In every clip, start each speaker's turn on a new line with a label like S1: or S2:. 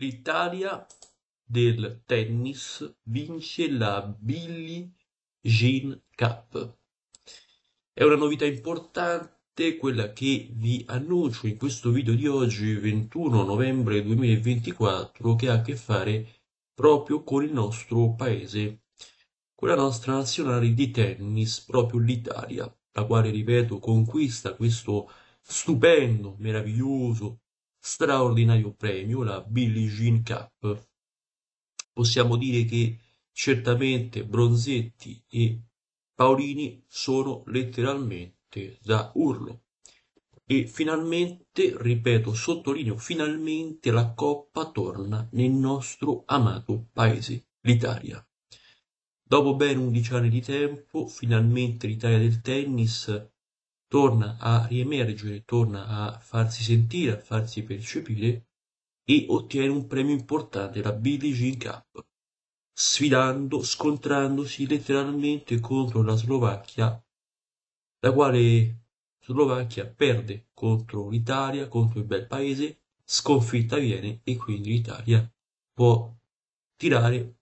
S1: L'Italia del tennis vince la Billie Jean Cup. È una novità importante quella che vi annuncio in questo video di oggi, 21 novembre 2024, che ha a che fare proprio con il nostro paese, con la nostra nazionale di tennis, proprio l'Italia, la quale, ripeto, conquista questo stupendo, meraviglioso straordinario premio, la Billie Jean Cup. Possiamo dire che certamente Bronzetti e Paolini sono letteralmente da urlo. E finalmente, ripeto, sottolineo, finalmente la Coppa torna nel nostro amato paese, l'Italia. Dopo ben 11 anni di tempo, finalmente l'Italia del tennis torna a riemergere, torna a farsi sentire, a farsi percepire e ottiene un premio importante, la Billie Jean Cup, sfidando, scontrandosi letteralmente contro la Slovacchia, la quale Slovacchia perde contro l'Italia, contro il bel paese, sconfitta viene e quindi l'Italia può tirare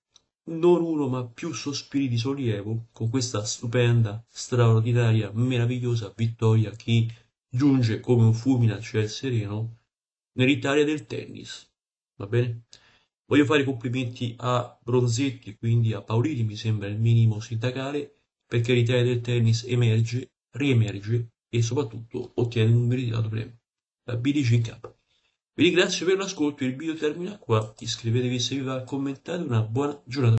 S1: non uno ma più sospiri di sollievo con questa stupenda, straordinaria, meravigliosa vittoria che giunge come un fulmine al ciel sereno nell'Italia del tennis. Va bene? Voglio fare i complimenti a Bronzetti, quindi a Paolini, mi sembra il minimo sindacale, perché l'Italia del tennis emerge, riemerge e soprattutto ottiene un meritato premio, la BDC in Vi ringrazio per l'ascolto, il video termina qua, iscrivetevi se vi va, commentate, una buona giornata.